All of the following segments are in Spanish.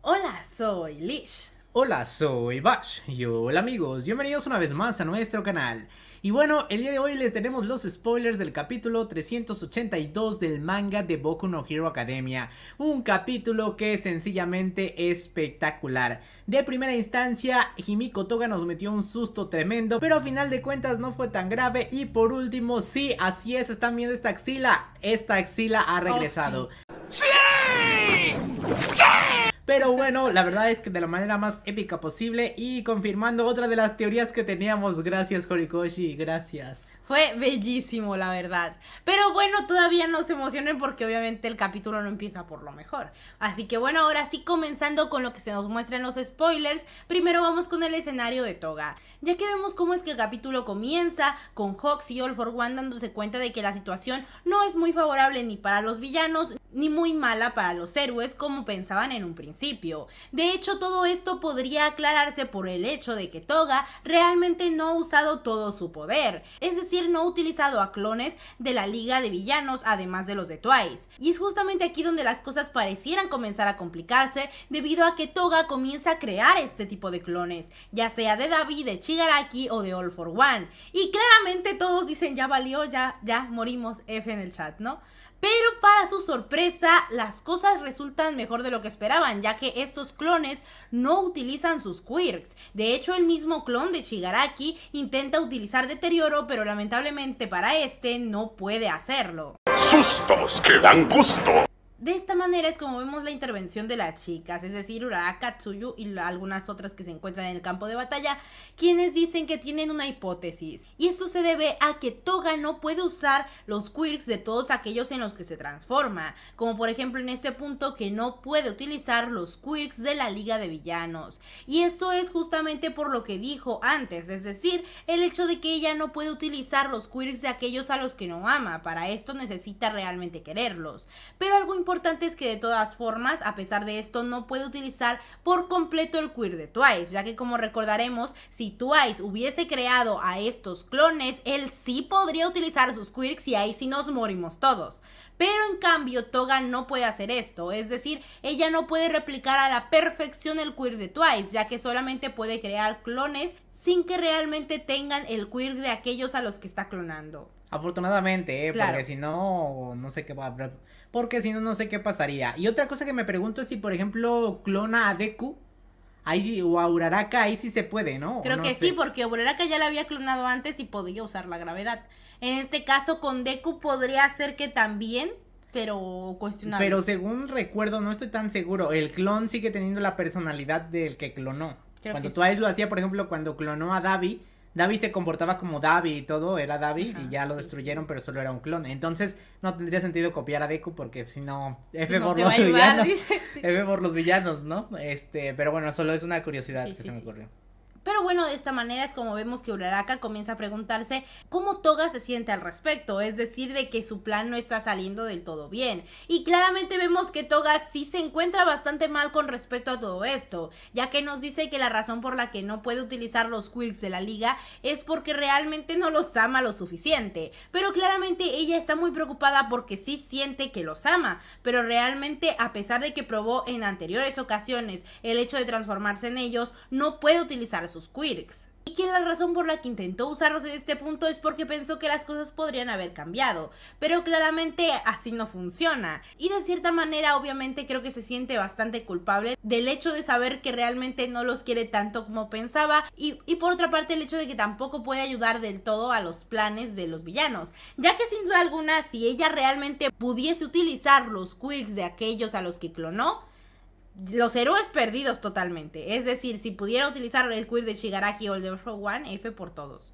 Hola, soy Lish. Hola, soy Bash y hola amigos, bienvenidos una vez más a nuestro canal. Y bueno, el día de hoy les tenemos los spoilers del capítulo 382 del manga de Boku no Hero Academia. Un capítulo que es sencillamente espectacular. De primera instancia, Himiko Toga nos metió un susto tremendo, pero a final de cuentas no fue tan grave. Y por último, sí, así es, están viendo esta axila. Esta axila ha oh, regresado. ¡Sí! ¡Sí! Pero bueno, la verdad es que de la manera más épica posible y confirmando otra de las teorías que teníamos. Gracias, Horikoshi, gracias. Fue bellísimo, la verdad. Pero bueno, todavía no se emocionen porque obviamente el capítulo no empieza por lo mejor. Así que bueno, ahora sí, comenzando con lo que se nos muestra en los spoilers, primero vamos con el escenario de Toga. Ya que vemos cómo es que el capítulo comienza con Hawks y All for One dándose cuenta de que la situación no es muy favorable ni para los villanos ni muy mala para los héroes como pensaban en un principio. De hecho, todo esto podría aclararse por el hecho de que Toga realmente no ha usado todo su poder, es decir, no ha utilizado a clones de la Liga de Villanos, además de los de Twice. Y es justamente aquí donde las cosas parecieran comenzar a complicarse debido a que Toga comienza a crear este tipo de clones, ya sea de David, de Chigaraki o de All for One. Y claramente todos dicen ya valió, ya, ya morimos, F en el chat, ¿no? Pero para su sorpresa, las cosas resultan mejor de lo que esperaban, ya que estos clones no utilizan sus quirks. De hecho, el mismo clon de Shigaraki intenta utilizar deterioro, pero lamentablemente para este no puede hacerlo. Sustos que dan gusto. De esta manera es como vemos la intervención de las chicas, es decir, Uraraka, Tsuyu y algunas otras que se encuentran en el campo de batalla, quienes dicen que tienen una hipótesis. Y esto se debe a que Toga no puede usar los quirks de todos aquellos en los que se transforma, como por ejemplo en este punto que no puede utilizar los quirks de la Liga de Villanos. Y esto es justamente por lo que dijo antes, es decir, el hecho de que ella no puede utilizar los quirks de aquellos a los que no ama, para esto necesita realmente quererlos. Pero algo importante importante es que de todas formas, a pesar de esto, no puede utilizar por completo el queer de Twice, ya que como recordaremos, si Twice hubiese creado a estos clones, él sí podría utilizar sus quirks y ahí sí nos morimos todos. Pero en cambio, Toga no puede hacer esto, es decir, ella no puede replicar a la perfección el queer de Twice, ya que solamente puede crear clones sin que realmente tengan el queer de aquellos a los que está clonando. Afortunadamente, ¿eh? porque si no, no sé qué va a porque si no, no sé qué pasaría. Y otra cosa que me pregunto es si, por ejemplo, clona a Deku. Ahí o a Uraraka, ahí sí se puede, ¿no? Creo que sí, porque Uraraka ya la había clonado antes y podía usar la gravedad. En este caso, con Deku podría ser que también, pero cuestionable. Pero según recuerdo, no estoy tan seguro. El clon sigue teniendo la personalidad del que clonó. cuando Twice lo hacía, por ejemplo, cuando clonó a Davi Davi se comportaba como Davi y todo, era Davi y ya lo destruyeron, pero solo era un clon. Entonces no tendría sentido copiar a Deku porque si no, F por los villanos. Dice, F por los villanos, ¿no? Este, pero bueno, solo es una curiosidad que se me ocurrió. Pero bueno, de esta manera es como vemos que Uraraka comienza a preguntarse cómo Toga se siente al respecto, es decir, de que su plan no está saliendo del todo bien. Y claramente vemos que Toga sí se encuentra bastante mal con respecto a todo esto, ya que nos dice que la razón por la que no puede utilizar los quirks de la liga es porque realmente no los ama lo suficiente. Pero claramente ella está muy preocupada porque sí siente que los ama, pero realmente a pesar de que probó en anteriores ocasiones el hecho de transformarse en ellos, no puede utilizar sus Quirks. Y que la razón por la que intentó usarlos en este punto es porque pensó que las cosas podrían haber cambiado, pero claramente así no funciona. Y de cierta manera obviamente creo que se siente bastante culpable del hecho de saber que realmente no los quiere tanto como pensaba y, y por otra parte el hecho de que tampoco puede ayudar del todo a los planes de los villanos, ya que sin duda alguna si ella realmente pudiese utilizar los quirks de aquellos a los que clonó, los héroes perdidos totalmente. Es decir, si pudiera utilizar el queer de Shigaraki o el de One, F por todos.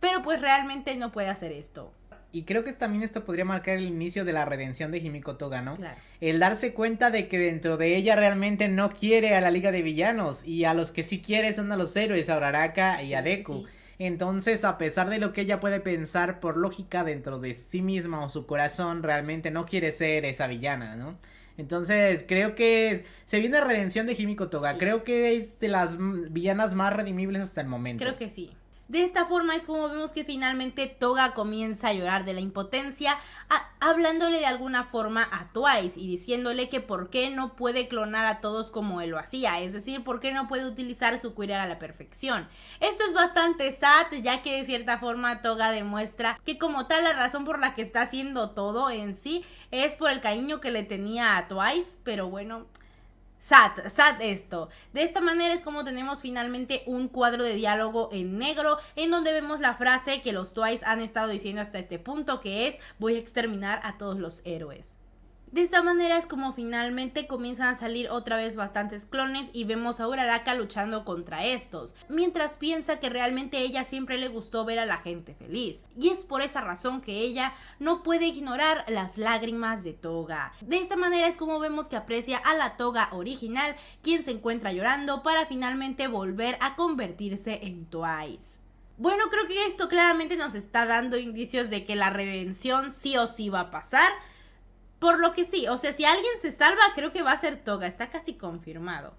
pero pues realmente no puede hacer esto. Y creo que también esto podría marcar el inicio de la redención de Himiko Toga, ¿no? El darse cuenta de que dentro de ella realmente no quiere a la Liga de Villanos y a los que sí quiere son a los héroes, a Uraraka y a Deku. Entonces, a pesar de lo que ella puede pensar por lógica dentro de sí misma o su corazón, realmente no quiere ser esa villana, ¿no? Entonces, creo que es, se viene redención de Jimmy Toga. Creo que es de las villanas más redimibles hasta el momento. Creo que sí. De esta forma es como vemos que finalmente Toga comienza a llorar de la impotencia, hablándole de alguna forma a Twice y diciéndole que por qué no puede clonar a todos como él lo hacía, es decir, por qué no puede utilizar su cura a la perfección. Esto es bastante sad, ya que de cierta forma Toga demuestra que como tal la razón por la que está haciendo todo en sí es por el cariño que le tenía a Twice, pero bueno, Sat, sat esto. De esta manera es como tenemos finalmente un cuadro de diálogo en negro en donde vemos la frase que los Twice han estado diciendo hasta este punto que es voy a exterminar a todos los héroes. De esta manera es como finalmente comienzan a salir otra vez bastantes clones y vemos a Uraraka luchando contra estos, mientras piensa que realmente ella siempre le gustó ver a la gente feliz. Y es por esa razón que ella no puede ignorar las lágrimas de Toga. De esta manera es como vemos que aprecia a la Toga original, quien se encuentra llorando para finalmente volver a convertirse en Twice. Bueno, creo que esto claramente nos está dando indicios de que la redención sí o sí va a pasar. Por lo que sí, o sea, si alguien se salva, creo que va a ser Toga, está casi confirmado.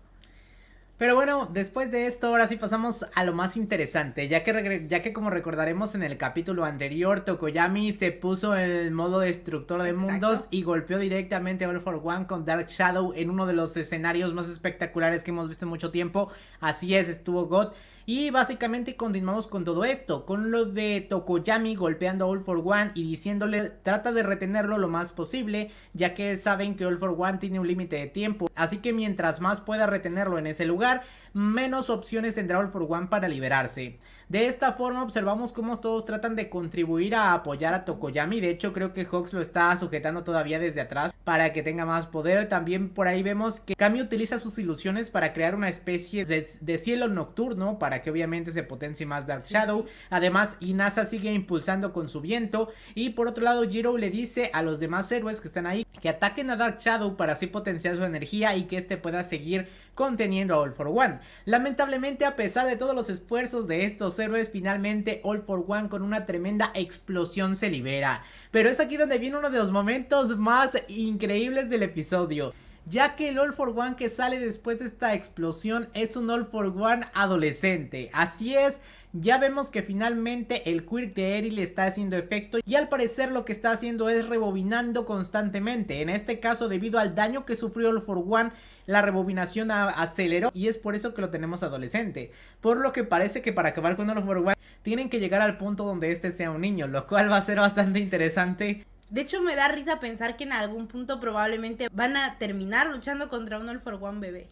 Pero bueno, después de esto, ahora sí pasamos a lo más interesante, ya que, ya que como recordaremos en el capítulo anterior, Tokoyami se puso en el modo destructor de mundos y golpeó directamente a All for One con Dark Shadow en uno de los escenarios más espectaculares que hemos visto en mucho tiempo. Así es, estuvo God. Y básicamente continuamos con todo esto, con lo de Tokoyami golpeando a All for One y diciéndole trata de retenerlo lo más posible, ya que saben que All for One tiene un límite de tiempo, así que mientras más pueda retenerlo en ese lugar, menos opciones tendrá All for One para liberarse. De esta forma observamos cómo todos tratan de contribuir a apoyar a Tokoyami, de hecho creo que Hawks lo está sujetando todavía desde atrás para que tenga más poder. También por ahí vemos que Kami utiliza sus ilusiones para crear una especie de, cielo nocturno para que obviamente se potencie más Dark Shadow. Además, Inasa sigue impulsando con su viento. Y por otro lado, Jiro le dice a los demás héroes que están ahí que ataquen a Dark Shadow para así potenciar su energía y que este pueda seguir conteniendo a All for One. Lamentablemente, a pesar de todos los esfuerzos de estos héroes, finalmente All for One con una tremenda explosión se libera. Pero es aquí donde viene uno de los momentos más increíbles increíbles del episodio ya que el All for One que sale después de esta explosión es un All for One adolescente. Así es, ya vemos que finalmente el quirk de Eri le está haciendo efecto y al parecer lo que está haciendo es rebobinando constantemente. En este caso debido al daño que sufrió All for One la rebobinación aceleró y es por eso que lo tenemos adolescente. Por lo que parece que para acabar con All for One tienen que llegar al punto donde este sea un niño, lo cual va a ser bastante interesante de hecho, me da risa pensar que en algún punto probablemente van a terminar luchando contra un All for One bebé.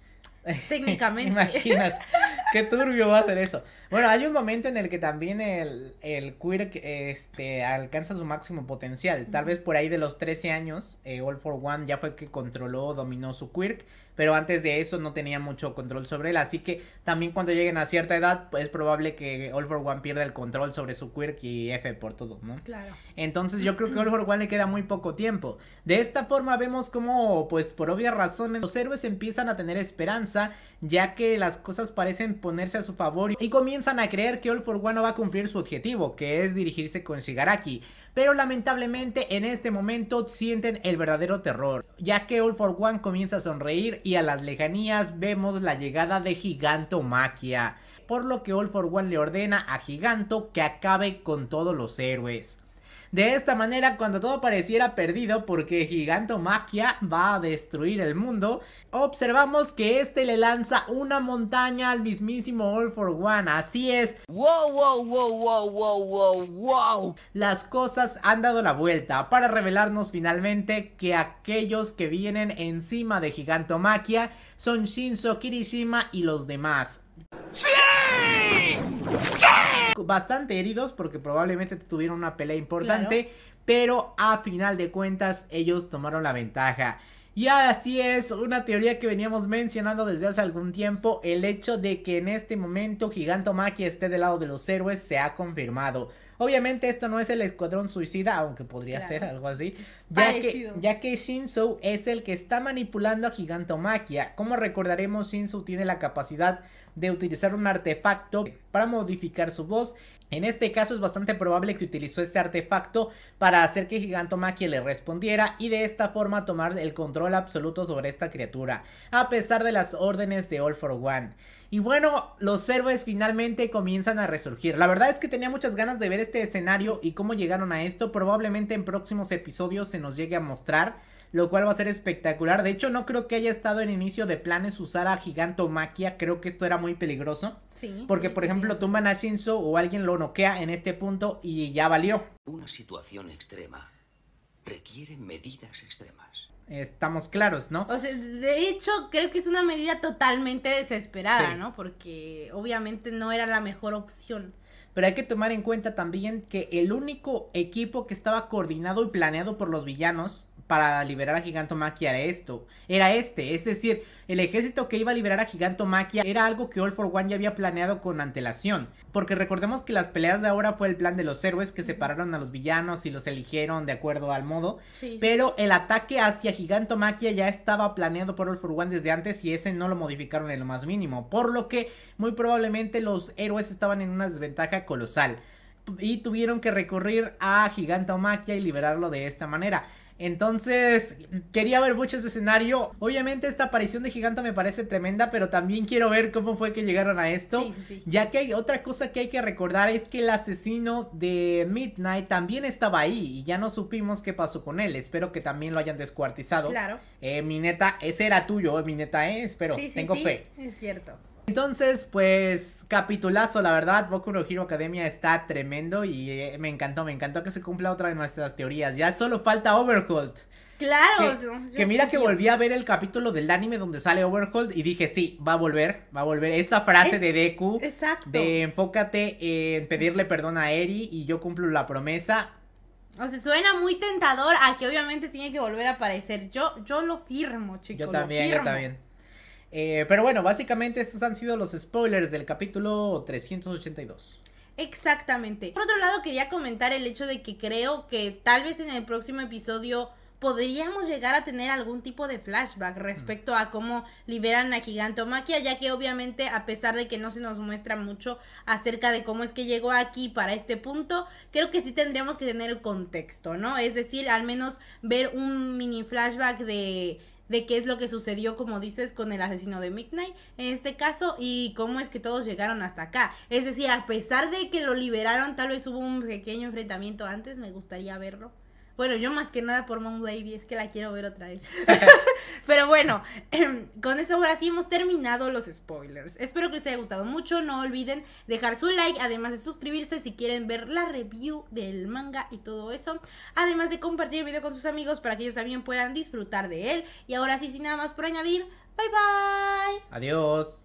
Técnicamente. Imagínate. Qué turbio va a ser eso. Bueno, hay un momento en el que también el, el Quirk este, alcanza su máximo potencial. Tal vez por ahí de los 13 años, eh, All for One ya fue que controló, dominó su Quirk pero antes de eso no tenía mucho control sobre él. Así que también cuando lleguen a cierta edad, pues es probable que All for One pierda el control sobre su quirk y F por todo, ¿no? Claro. Entonces yo creo que All for One le queda muy poco tiempo. De esta forma vemos como, pues por obvias razones, los héroes empiezan a tener esperanza, ya que las cosas parecen ponerse a su favor y comienzan a creer que All for One no va a cumplir su objetivo, que es dirigirse con Shigaraki pero lamentablemente en este momento sienten el verdadero terror, ya que All for One comienza a sonreír y a las lejanías vemos la llegada de Giganto Maquia, por lo que All for One le ordena a Giganto que acabe con todos los héroes. De esta manera, cuando todo pareciera perdido porque Giganto Maquia va a destruir el mundo, observamos que este le lanza una montaña al mismísimo All for One, así es. ¡Wow, wow, wow, wow, wow, wow, Las cosas han dado la vuelta para revelarnos finalmente que aquellos que vienen encima de Giganto Maquia son Shinzo Kirishima y los demás. ¡Sí! Bastante heridos porque probablemente tuvieron una pelea importante, pero a final de cuentas ellos tomaron la ventaja. Y así es, una teoría que veníamos mencionando desde hace algún tiempo, el hecho de que en este momento Gigantomachia esté del lado de los héroes se ha confirmado. Obviamente esto no es el escuadrón suicida, aunque podría ser algo así, ya que, ya que, Shinzo es el que está manipulando a Gigantomachia. Como recordaremos, Shinzo tiene la capacidad de utilizar un artefacto para modificar su voz. En este caso es bastante probable que utilizó este artefacto para hacer que Gigantomachia le respondiera y de esta forma tomar el control absoluto sobre esta criatura, a pesar de las órdenes de All for One. Y bueno, los héroes finalmente comienzan a resurgir. La verdad es que tenía muchas ganas de ver este escenario y cómo llegaron a esto. Probablemente en próximos episodios se nos llegue a mostrar lo cual va a ser espectacular. De hecho, no creo que haya estado en inicio de planes usar a maquia. creo que esto era muy peligroso. Sí. Porque, por ejemplo, tumban a Shinzo o alguien lo noquea en este punto y ya valió. Una situación extrema requiere medidas extremas. Estamos claros, ¿no? O sea, de hecho, creo que es una medida totalmente desesperada, ¿no? Porque obviamente no era la mejor opción. Pero hay que tomar en cuenta también que el único equipo que estaba coordinado y planeado por los villanos para liberar a Gigantomaquia era esto, era este, es decir, el ejército que iba a liberar a Gigantomaquia era algo que All for One ya había planeado con antelación, porque recordemos que las peleas de ahora fue el plan de los héroes que separaron a los villanos y los eligieron de acuerdo al modo, pero el ataque hacia Maquia ya estaba planeado por All for One desde antes y ese no lo modificaron en lo más mínimo, por lo que muy probablemente los héroes estaban en una desventaja colosal y tuvieron que recurrir a Gigantomaquia y liberarlo de esta manera. Entonces, quería ver mucho ese escenario. Obviamente esta aparición de Giganta me parece tremenda, pero también quiero ver cómo fue que llegaron a esto. Ya que hay otra cosa que hay que recordar es que el asesino de Midnight también estaba ahí y ya no supimos qué pasó con él. Espero que también lo hayan descuartizado. Claro. Eh, mi neta, ese era tuyo, mi neta, eh, espero. Tengo fe. Es cierto. Entonces, pues, capitulazo, la verdad, Boku no Hero Academia está tremendo y eh, me encantó, me encantó que se cumpla otra de nuestras teorías. Ya solo falta Overhaul. Claro. Que, que mira que volví a ver el capítulo del anime donde sale Overhaul. y dije, sí, va a volver, va a volver. Esa frase de Deku. Exacto. De enfócate en pedirle perdón a Eri y yo cumplo la promesa. O sea, suena muy tentador a que obviamente tiene que volver a aparecer. Yo, yo lo firmo, chicos. Yo también, yo también. Eh, pero bueno, básicamente estos han sido los spoilers del capítulo 382. Exactamente. Por otro lado, quería comentar el hecho de que creo que tal vez en el próximo episodio podríamos llegar a tener algún tipo de flashback respecto a cómo liberan a Gigantomaquia, ya que obviamente a pesar de que no se nos muestra mucho acerca de cómo es que llegó aquí para este punto, creo que sí tendríamos que tener contexto, ¿no? Es decir, al menos ver un mini flashback de de qué es lo que sucedió, como dices, con el asesino de Midnight en este caso y cómo es que todos llegaron hasta acá. Es decir, a pesar de que lo liberaron, tal vez hubo un pequeño enfrentamiento antes, me gustaría verlo. Bueno, yo más que nada por Mom Baby, es que la quiero ver otra vez. eso ahora sí hemos terminado los spoilers. Espero que les haya gustado mucho. No olviden dejar su like, además de suscribirse si quieren ver la review del manga y todo eso. Además de compartir el video con sus amigos para que ellos también puedan disfrutar de él. Y ahora sí, sin nada más por añadir, bye bye. Adiós.